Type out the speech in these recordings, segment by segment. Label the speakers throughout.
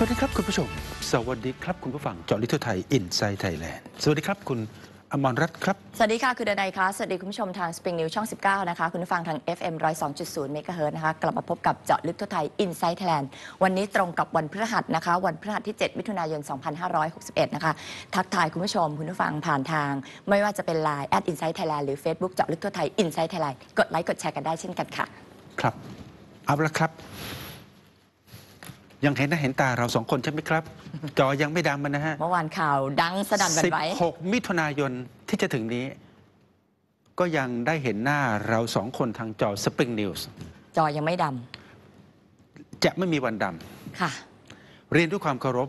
Speaker 1: สวัสดีครับคุณผู้ชม สวัสดีครับ คุณผู้ฟังเจาะลิทัวไทยอินไซต์ไทยแลนด์สวัสดีครับ คุณอมรรัตน์ครับ
Speaker 2: สวัสดีค่ะคือดนายคะ สวัสดีคุณผู้ชมทางสปริงนิวช่อง 19 นะคะคุณผู้ฟังทาง FM 102.0 MHz นะคะ กลับมาพบกับเจาะลึกทั่วไทยอินไซ e ์แ a น l a วันนี้ตรงกับวันพฤหัสนะคะวันพฤหัสที่ 7 มิถุนายน 2561 นะคะทักทายคุณผู้ชม คุณผู้ฟังผ่านทาง ไม่ว่าจะเป็น Line ดอินไซด์ไทยแลนด์หรือ Facebook เจาะลึกทั่วไทยินไซ d ์ไทยแลนด์กดไลค์กดแชร์กันได้เช่นกันค่ะ
Speaker 1: ครับเอาละครับยังเห็นหน้าเห็นตาเราสองคนใช่ไหมครับ จอยังไม่ดำมันนะฮะ เมื่อวานข่าว
Speaker 2: ดังสนั่นแบบไห้
Speaker 1: 16 มิถุนายนที่จะถึงนี้ ก็ยังได้เห็นหน้าเราสองคนทางจอสปริงนิวส์จอยังไม่ดำจะไม่มีวันดำค่ะ เรียนด้วยความเคารพ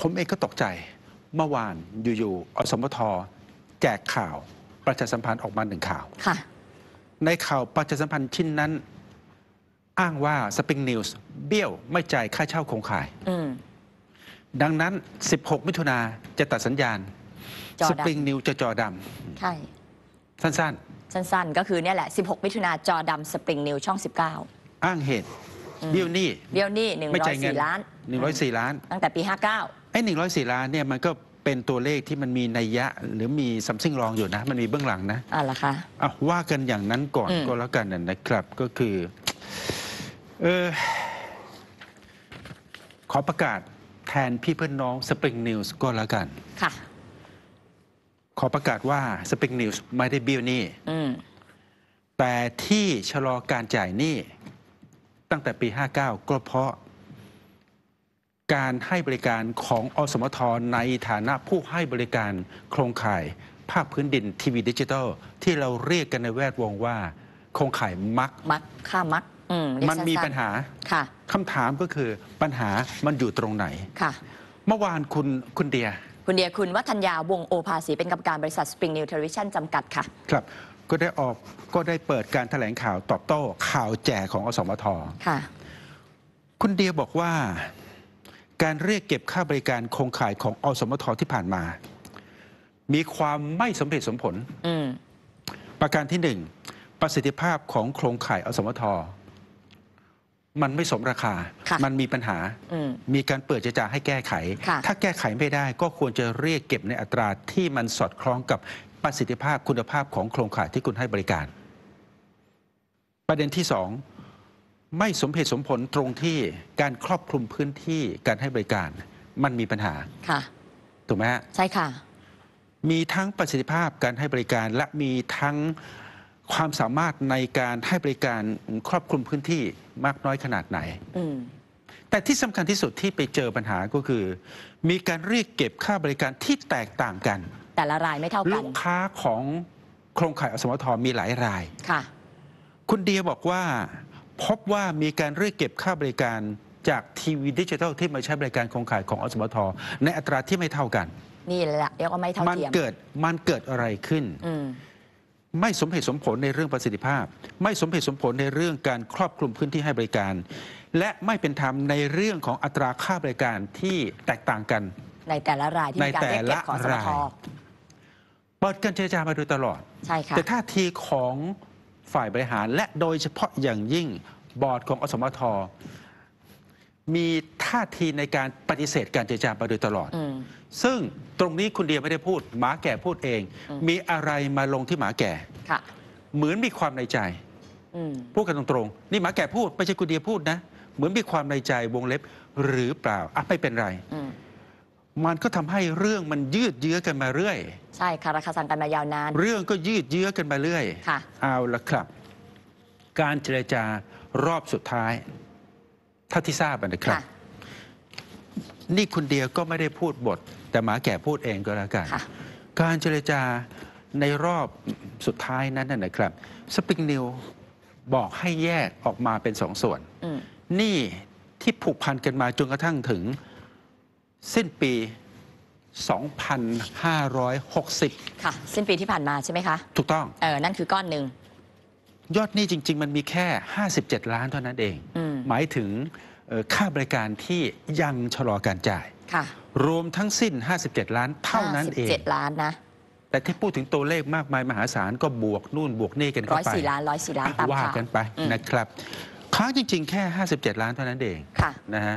Speaker 1: ผมเองก็ตกใจ เมื่อวานอยู่ ๆอสมทแจกข่าว ประชาสัมพันธ์ออกมาหนึ่งข่าวค่ะในข่าวประชาสัมพันธ์ชิ้นนั้นอ้างว่าสปริงนิวส์เบี้ยวไม่จ่ายค่าเช่าโครงข่าย ดังนั้น 16 มิถุนาจะตัดสัญญาณ สปริงนิวจะจอดใช่ำสั้น
Speaker 2: ๆ สั้นๆก็คือเนี่ยแหละ 16 มิถุนาจอดำสปริงนิวช่อง 19
Speaker 1: อ้างเหตุเบี้ยวหนี้เบี้ยวหนี้่104ล้าน104 ล้าน
Speaker 2: ตั้งแต่ปี 59
Speaker 1: ไอ้104 ล้านเนี่ยมันก็เป็นตัวเลขที่มันมีนัยยะหรือมีซัมซิงรองอยู่นะ มันมีเบื้องหลังนะอ่ะล่ะคะอ่ะว่ากันอย่างนั้นก่อนก็แล้วกันนะครับก็คือเออ ขอประกาศแทนพี่เพื่อนน้องสปริงนิวส์ก็แล้วกัน ค่ะ ขอประกาศว่าสปริงนิวส์ไม่ได้บี้หนี้แต่ที่ชะลอการจ่ายหนี้ตั้งแต่ปี 59 ก็เพราะ การให้บริการของอสมทในฐานะผู้ให้บริการโครงข่ายภาคพื้นดินทีวีดิจิทัลที่เราเรียกกันในแวดวงว่า โครงข่ายมักมัก
Speaker 2: ค่ามักมันมีปัญห
Speaker 1: า ค่ะคำถามก็คือปัญหามันอยู่ตรงไหน ค่ะ เมื่อวานคุณคุณเดีย
Speaker 2: คุณเดียคุณวัฒนยาวงโอภาสีเป็นกรรมการบริษัทสปริงนิวเทอริชั่นจำกัดค่ะ
Speaker 1: ครับ ก็ได้ออกก็ได้เปิดการแถลงข่าวตอบโต้ ข่าวแจกของอสมทค่ะ คุณเดียบอกว่าการเรียกเก็บค่าบริการโครงข่ายของอสมทที่ผ่านมา มีความไม่สมเหตุสมผลประการที่หนึ่งประสิทธิภาพของโครงข่ายอสมทมันไม่สมราคาคมันมีปัญหามมีการเปิดเจรจาให้แก้ไข ถ้าแก้ไขไม่ได้ ก็ควรจะเรียกเก็บในอัตราที่มันสอดคล้องกับประสิทธิภาพคุณภาพของโครงข่ายที่คุณให้บริการ ประเด็นที่สองไม่สมเหตุสมผลตรงที่การครอบคลุมพื้นที่การให้บริการ มันมีปัญหาค่ะถูกไหมฮะใช่ค่ะ มีทั้งประสิทธิภาพการให้บริการและมีทั้งความสามารถในการให้บริการครอบคลุมพื้นที่มากน้อยขนาดไหน แต่ที่สำคัญที่สุดที่ไปเจอปัญหาก็คือ มีการเรียกเก็บค่าบริการที่แตกต่างกัน
Speaker 2: แต่ละรายไม่เท่ากันลู
Speaker 1: กค้าของโครงข่ายอสมทมีหลายรายค่ะคุณเดียบอกว่าพบว่ามีการเรียกเก็บค่าบริการจากทีวีดิจิทัลที่มาใช้บริการโครงข่ายของอสมท ในอัตราที่ไม่เท่ากัน
Speaker 2: นี่แหละเดียกวก็ไม่เท่าเทียมมันเกิ
Speaker 1: ดมันเกิดอะไรขึ้นอืไม่สมเหตุสมผลในเรื่องประสิทธิภาพ ไม่สมเหตุสมผลในเรื่องการครอบคลุมพื้นที่ให้บริการ และไม่เป็นธรรมในเรื่องของอัตราค่าบริการที่แตกต่างกัน
Speaker 2: ในแต่ละรายในแต่การายกเขอส
Speaker 1: เปิดการเจรจามาโดยตลอดใช่ค่ะแต่ท่าทีของฝ่ายบริหารและโดยเฉพาะอย่างยิ่งบอร์ดของอสมทมีท่าทีในการปฏิเสธการเจรจามาโดยตลอดซึ่งตรงนี้คุณเดียไม่ได้พูด หมาแก่พูดเอง มีอะไรมาลงที่หมาแก่เหมือนมีความในใจพูดกันตรงๆนี่หมาแก่พูดไม่ใช่คุณเดียพูดนะ เหมือนมีความในใจวงเล็บหรือเปล่าอะไม่เป็นไร มันก็ทำให้เรื่องมันยืดเยื้อกันมาเรื่อย
Speaker 2: ใช่ค่ะราคาสั่งกันมายาวนานเรื
Speaker 1: ่องก็ยืดเยื้อกันมาเรื่อยค่ะเอาละครับ การเจรจารอบสุดท้ายถ้าที่ทราบนะครับนี่คุณเดียก็ไม่ได้พูดบทแต่หมาแก่พูดเองก็แล้วกัน การเจรจาในรอบสุดท้ายนั้นนะครับ สปริงนิวบอกให้แยกออกมาเป็นสองส่วน นี่ที่ผูกพันกันมาจนกระทั่งถึง สิ้นปี 2560
Speaker 2: ค่ะ สิ้นปีที่ผ่านมาใช่ไหมคะ ถูกต้อง เออนั่นคือก้อนหนึ่ง
Speaker 1: ยอดนี้จริงๆมันมีแค่ 57 ล้านเท่านั้นเองอมหมายถึงค่าบริการที่ยังชะลอการจ่ายค่ะรวมทั้งสิ้น 57 ล้านเท่านั้นเอง 57 ล้านนะ แต่ที่พูดถึงตัวเลขมากมายมหาศาลก็บวกนู่นบวกนี่กันเข้าอยสี่ล้าน
Speaker 2: ร้อยสี่ล้านตามว่าข่าวกัน
Speaker 1: ไปนะครับค้างจริงๆ แค่ 57 ล้านเท่านั้นเอง ค่ะ นะฮะ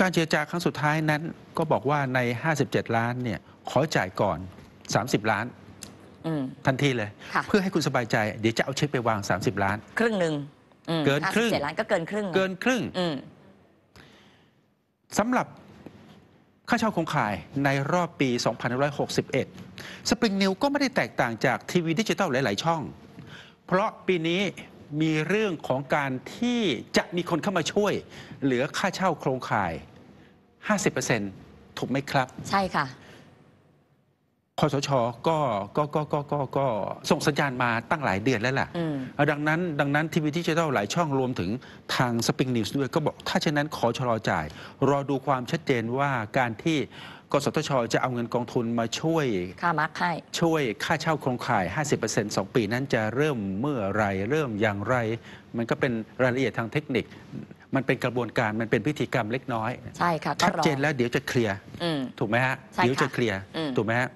Speaker 1: การเจรจาครั้งสุดท้ายนั้นก็บอกว่าใน 57 ล้านเนี่ยขอจ่ายก่อน 30 ล้านทันทีเลย เพื่อให้คุณสบายใจเดี๋ยวจะเอาเช็คไปวาง 30 ล้านครึ่งหนึ่งเกินครึ่งเจ็ดล้า
Speaker 2: นก็เกินครึ่ง เ
Speaker 1: กินครึ่ง สำหรับค่าเช่าคงข่ายในรอบปี2561 สปริงนิวก็ไม่ได้แตกต่างจากทีวีดิจิตอลหลาย ๆ ช่อง เพราะปีนี้มีเรื่องของการที่จะมีคนเข้ามาช่วย เหลือค่าเช่าโครงข่าย 50%ถูกไหมครับ ใช่ค่ะคอสชก็ก็ก็ก็ก็ก็ส่งสัญญาณมาตั้งหลายเดือนแล้วล่ะดังนั้น ดังนั้นทีวีดิจิทัลหลายช่องรวมถึงทางสปริงนิวส์ด้วย ก็บอกถ้าเช่นนั้นขอชะลอจ่าย รอดูความชัดเจนว่าการที่กสทช จะเอาเงินกองทุนมาช่วยค่ามาร์คให้ช่วยค่าเช่าโครงข่าย 50%สองปีนั้นจะเริ่มเมื่อไรเริ่มอย่างไร มันก็เป็นรายละเอียดทางเทคนิค มันเป็นกระบวนการมันเป็นพิธีกรรมเล็กน้อย
Speaker 2: ใช่ค่ะชัดเจน
Speaker 1: แล้วเดี๋ยวจะเคลียร์ถูกไหมฮะเดี๋ยวจะเคลียร์ถูกไหมฮะ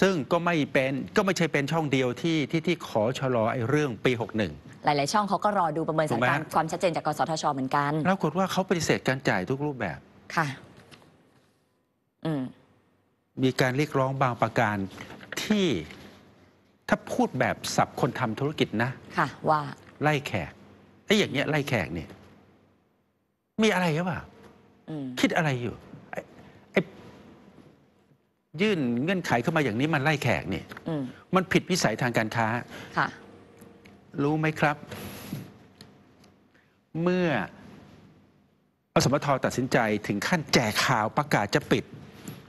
Speaker 1: ซึ่งก็ไม่เป็นก็ไม่ใช่เป็นช่องเดียวที่ที่ที่ขอชะลอไอ้เรื่องปี 61
Speaker 2: หลาย ๆ ช่องเขาก็รอดูประเมินสถานการณ์ความชัดเจนจากกสทชเหมือนกัน
Speaker 1: ปรากฏว่าเขาปฏิเสธการจ่ายทุกรูปแบบ ค่ะอืมมีการเรียกร้องบางประการที่ถ้าพูดแบบสับคนทำธุรกิจนะ ค่ะ ว่า ไล่แขก ไอ้อย่างเงี้ยไล่แขกเนี่ย มีอะไรหรือเปล่าคิดอะไรอยู่ยื่นเงื่อนไขเข้ามาอย่างนี้มันไล่แขกนี่ยมมันผิดวิสัยทางการค้าครู้ไหมครับ เมื่อสมทตัดสินใจถึงขั้นแจกข่าวประกาศจะปิด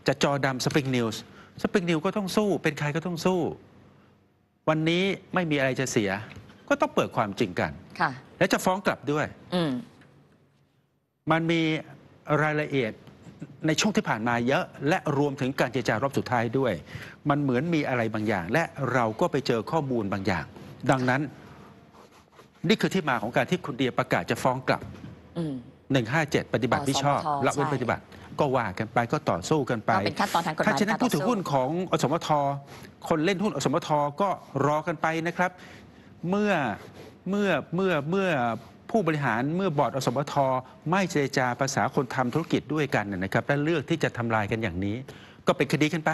Speaker 1: จะจอดำสปริงนิวส์สปริงนิวก็ต้องสู้ เป็นใครก็ต้องสู้ วันนี้ไม่มีอะไรจะเสีย ก็ต้องเปิดความจริงกันและจะฟ้องกลับด้วยมมันมีรายละเอียดในช่วงที่ผ่านมาเยอะและรวมถึงการเจรจารอบสุดท้ายด้วย มันเหมือนมีอะไรบางอย่าง และเราก็ไปเจอข้อมูลบางอย่าง ดังนั้น นี่คือที่มาของการที่คุณเดียประกาศจะฟ้องกลับ้าเ157 ปฏิบัติต่ที่ชอบละเว้นปฏิบัติ ก็ว่ากันไปก็ต่อสู้กันไปเป็นขั้นตอนทางกฎหถ้าฉะนั้นผู้ถือหุ้นของอสมท คนเล่นหุ้นอสมทก็รอกันไปนะครับ เมื่อเมื่อเมื่อเมื่อผู้บริหารเมื่อบอร์ดอสมทไม่เจรจาภาษาคนทำธุรกิจด้วยกันนะครับ และเลือกที่จะทำลายกันอย่างนี้ ก็เป็นคดีกันไป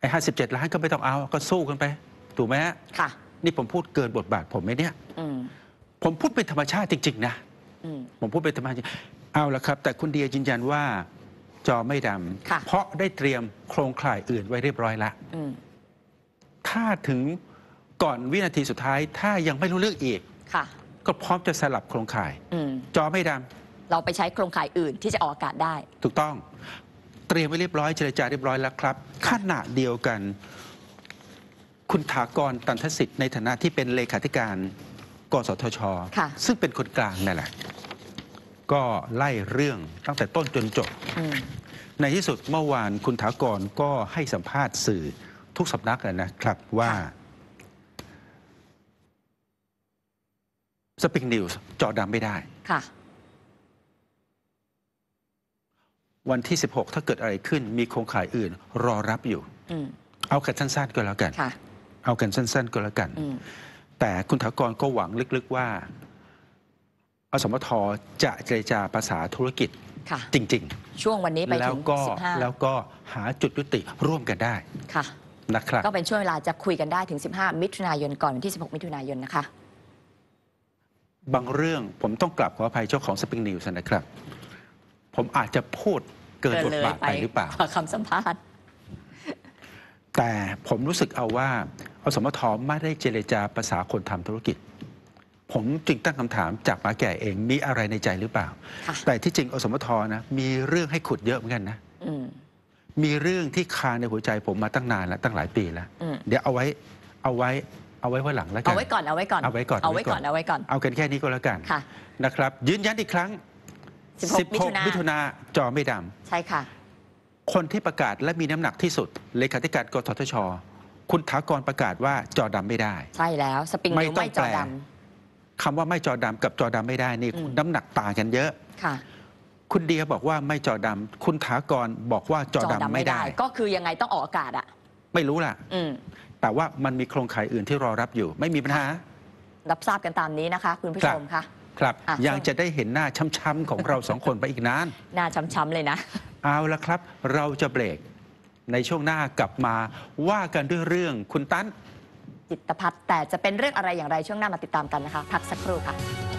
Speaker 1: ไอ้ห้าสิบเจ็ดล้านก็ไม่ต้องเอา ก็สู้กันไป ถูกไหมค่ะ นี่ผมพูดเกินบทบาทผมไหมเนี่ยผมพูดเป็นธรรมชาติจริงๆนะผมพูดเป็นธรรมชาติเอาละครับ แต่คุณเดียยืนยันว่า จอไม่ดำเพราะได้เตรียมโครงข่ายอื่นไว้เรียบร้อย ละถ้าถึงก่อนวินาทีสุดท้าย ถ้ายังไม่รู้เรื่องอีกก็พร้อมจะสลับโครงข่ายอจอไม่ดา
Speaker 2: เราไปใช้โครงข่ายอื่นที่จะออกอากาศได้
Speaker 1: ถูกต้อง เตรียมไว้เรียบร้อยเจรจาเรียบร้อยแล้วครับขณะเดียวกัน คุณถากรตันทสิทธิ์ในฐานะที่เป็นเลขาธิการกสทชซึ่งเป็นคนกลางนั่นแหละก็ไล่เรื่องตั้งแต่ต้นจนจบในที่สุดเมื่อวานคุณถากรก็ให้สัมภาษณ์สื่อทุกสำนักนะครับ ว่าสปริงนิวส์จอดำไม่ได้ ค่ะ วันที่ 16 ถ้าเกิดอะไรขึ้น มีโครงข่ายอื่น รอรับอยู่อเอากันสั้นๆก็แล้วกัน เอากันสั้น ๆก็แล้วกัน แต่คุณถากรก็หวังลึกๆว่า อสมทจะเจรจาภาษาธุรกิจ จริง
Speaker 2: ช่วงวันนี้ไปถึง 15แล้ว
Speaker 1: ก็หาจุดยุติร่วมกันได้ค่ะนะครับก็เ
Speaker 2: ป็นช่วงเวลาจะคุยกันได้ถึง 15 มิถุนายนก่อนวันที่ 16 มิถุนายนนะคะ
Speaker 1: บางเรื่องผมต้องกลับขออภัยเจ้าของสปริงนิวส์นะครับ ผมอาจจะพูดเกินบทบาทไปหรือเปล่า
Speaker 2: คำสัมภาษณ์
Speaker 1: แต่ผมรู้สึกเอาว่า อสมทไม่ได้เจรจาภาษาคนทำธุรกิจ ผมจึงตั้งคำถามจากมาแก่เองมีอะไรในใจหรือเปล่า แต่ที่จริงอสมทนะ มีเรื่องให้ขุดเยอะเหมือนกันนะมีเรื่องที่คาในหัวใจ ผมมาตั้งนานแล้วตั้งหลายปี แล้วเดี๋ยวเอาไว้เอาไว้เอาไว้ไว้หลังแล้วกันเอาไว้ก
Speaker 2: ่อนเอาไว้ก่อนเอาไว้ก่อน เอาไว้ก่อนเอาไว้ก่อน เอา
Speaker 1: กันแค่นี้ ก็แล้วกันค่ะนะครับ ยืนยันอีกครั้ง 16มิถุนาจอไม่ดำใช่ค่ะ คนที่ประกาศ และมีน้ำหนักที่สุด เลขาธิการกทชคุณถากรประกาศ ว่าจอดำไม่ได้
Speaker 2: ใช่แล้วสปริงไม่จอด
Speaker 1: ำคำว่า ไม่จอดำกับจอดำไม่ได้นี่น้ำหนักต่างกันเยอะค่ะคุณเดียบอกว่าไม่จอดำคุณถากรบอกว่าจอดำไม่ได้
Speaker 2: ก็คือยังไงต้องออกอากาศอะ
Speaker 1: ไม่รู้ล่ะแต่ว่ามันมีโครงข่ายอื่นที่รอรับอยู่ ไม่มีปัญหา
Speaker 2: รับทราบกันตามนี้นะคะคุณผู้ชมค่ะ
Speaker 1: ครับ ยังจะได้เห็นหน้าช้ำๆของเราสองคนไปอีกนาน
Speaker 2: หน้าช้ำๆเลยนะ
Speaker 1: เอาละครับ เราจะเบรกในช่วงหน้ากลับมาว่ากันด้วยเรื่องคุณตั้น
Speaker 2: จิตพัฒแต่จะเป็นเรื่องอะไรอย่างไรช่วงหน้ามาติดตามกันนะคะ พักสักครู่ค่ะ